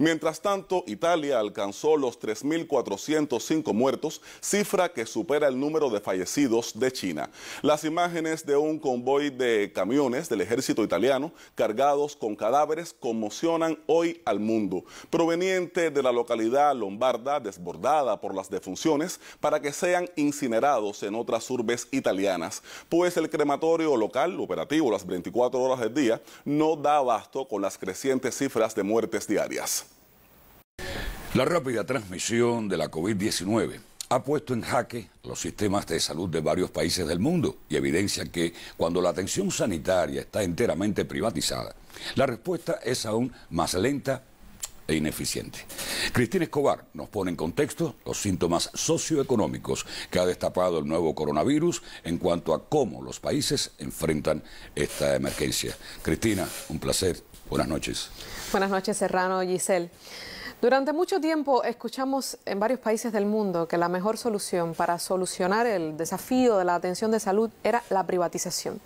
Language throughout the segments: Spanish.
Mientras tanto, Italia alcanzó los 3.405 muertos, cifra que supera el número de fallecidos de China. Las imágenes de un convoy de camiones del ejército italiano cargados con cadáveres conmocionan hoy al mundo. Proveniente de la localidad lombarda desbordada por las defunciones para que sean incinerados en otras urbes italianas, pues el crematorio local operativo las 24 horas del día no da abasto con las crecientes cifras de muertes diarias. La rápida transmisión de la COVID-19 ha puesto en jaque los sistemas de salud de varios países del mundo y evidencia que cuando la atención sanitaria está enteramente privatizada, la respuesta es aún más lenta e ineficiente. Cristina Escobar nos pone en contexto los síntomas socioeconómicos que ha destapado el nuevo coronavirus en cuanto a cómo los países enfrentan esta emergencia. Cristina, un placer. Buenas noches. Buenas noches, Serrano, Giselle. Durante mucho tiempo escuchamos en varios países del mundo que la mejor solución para solucionar el desafío de la atención de salud era la privatización.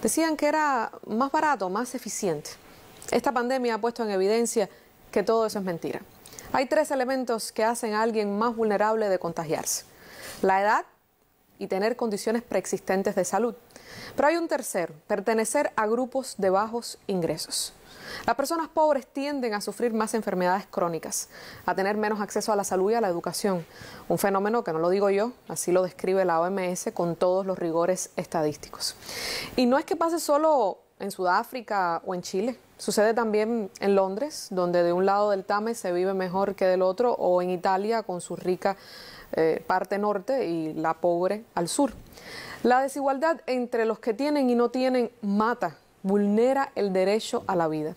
Decían que era más barato, más eficiente. Esta pandemia ha puesto en evidencia que todo eso es mentira. Hay tres elementos que hacen a alguien más vulnerable de contagiarse. La edad y tener condiciones preexistentes de salud. Pero hay un tercer: pertenecer a grupos de bajos ingresos. Las personas pobres tienden a sufrir más enfermedades crónicas, a tener menos acceso a la salud y a la educación, un fenómeno que no lo digo yo, así lo describe la OMS con todos los rigores estadísticos. Y no es que pase solo en Sudáfrica o en Chile. Sucede también en Londres, donde de un lado del Tames se vive mejor que del otro, o en Italia con su rica eh, parte norte y la pobre al sur. La desigualdad entre los que tienen y no tienen mata, vulnera el derecho a la vida.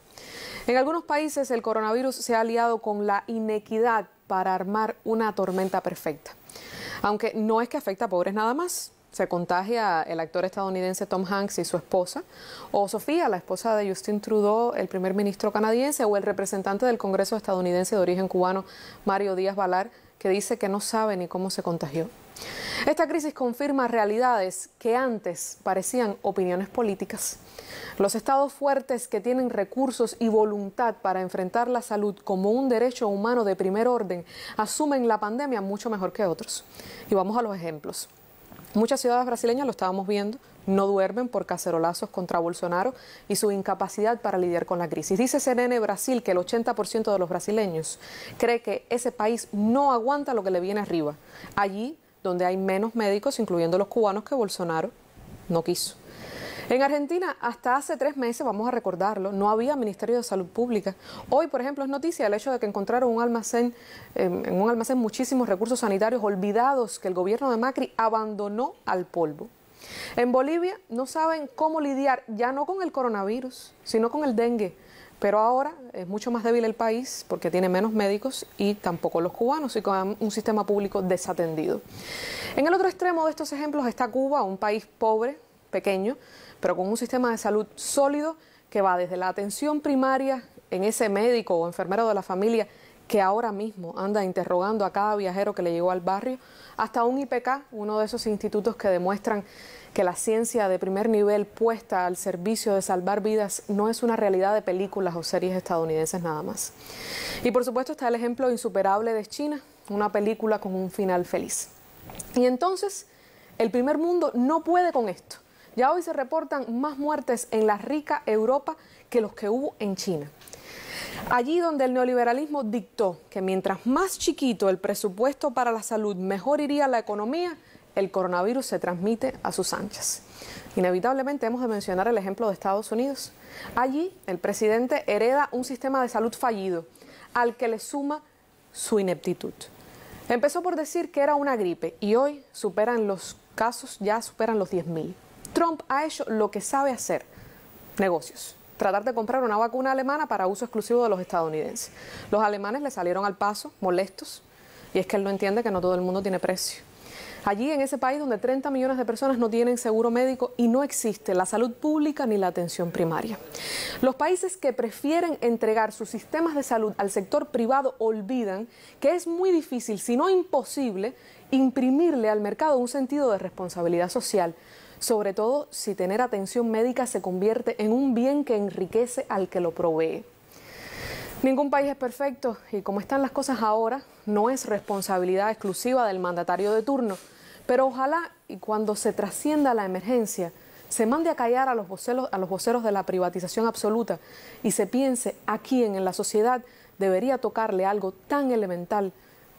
En algunos países el coronavirus se ha aliado con la inequidad para armar una tormenta perfecta. Aunque no es que afecta a pobres nada más. Se contagia el actor estadounidense Tom Hanks y su esposa, o Sofía, la esposa de Justin Trudeau, el primer ministro canadiense, o el representante del Congreso estadounidense de origen cubano, Mario Díaz Valar, que dice que no sabe ni cómo se contagió. Esta crisis confirma realidades que antes parecían opiniones políticas. Los estados fuertes que tienen recursos y voluntad para enfrentar la salud como un derecho humano de primer orden asumen la pandemia mucho mejor que otros. Y vamos a los ejemplos. Muchas ciudades brasileñas, lo estábamos viendo, no duermen por cacerolazos contra Bolsonaro y su incapacidad para lidiar con la crisis. Dice CNN Brasil que el 80% de los brasileños cree que ese país no aguanta lo que le viene arriba. Allí donde hay menos médicos, incluyendo los cubanos que Bolsonaro no quiso. En Argentina, hasta hace tres meses, vamos a recordarlo, no había Ministerio de Salud Pública. Hoy, por ejemplo, es noticia el hecho de que encontraron un almacén, em, en un almacén muchísimos recursos sanitarios olvidados que el gobierno de Macri abandonó al polvo. En Bolivia no saben cómo lidiar ya no con el coronavirus, sino con el dengue. Pero ahora es mucho más débil el país porque tiene menos médicos y tampoco los cubanos y con un sistema público desatendido. En el otro extremo de estos ejemplos está Cuba, un país pobre, pequeño, pero con un sistema de salud sólido que va desde la atención primaria en ese médico o enfermero de la familia que ahora mismo anda interrogando a cada viajero que le llegó al barrio, hasta un IPK, uno de esos institutos que demuestran que la ciencia de primer nivel puesta al servicio de salvar vidas no es una realidad de películas o series estadounidenses nada más. Y por supuesto está el ejemplo insuperable de China, una película con un final feliz. Y entonces, el primer mundo no puede con esto. Ya hoy se reportan más muertes en la rica Europa que los que hubo en China. Allí donde el neoliberalismo dictó que mientras más chiquito el presupuesto para la salud, mejor iría la economía, el coronavirus se transmite a sus anchas. Inevitablemente hemos de mencionar el ejemplo de Estados Unidos. Allí el presidente hereda un sistema de salud fallido, al que le suma su ineptitud. Empezó por decir que era una gripe y hoy superan los casos, ya superan los 10.000. Trump ha hecho lo que sabe hacer, negocios tratar de comprar una vacuna alemana para uso exclusivo de los estadounidenses. Los alemanes le salieron al paso, molestos, y es que él no entiende que no todo el mundo tiene precio. Allí, en ese país donde 30 millones de personas no tienen seguro médico y no existe la salud pública ni la atención primaria. Los países que prefieren entregar sus sistemas de salud al sector privado olvidan que es muy difícil, si no imposible, imprimirle al mercado un sentido de responsabilidad social sobre todo si tener atención médica se convierte en un bien que enriquece al que lo provee. Ningún país es perfecto y como están las cosas ahora, no es responsabilidad exclusiva del mandatario de turno, pero ojalá y cuando se trascienda la emergencia, se mande a callar a los, voceros, a los voceros de la privatización absoluta y se piense a quién en la sociedad debería tocarle algo tan elemental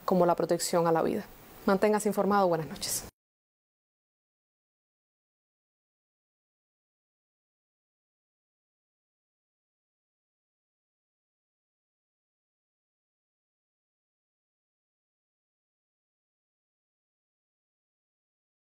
como la protección a la vida. Manténgase informado, buenas noches.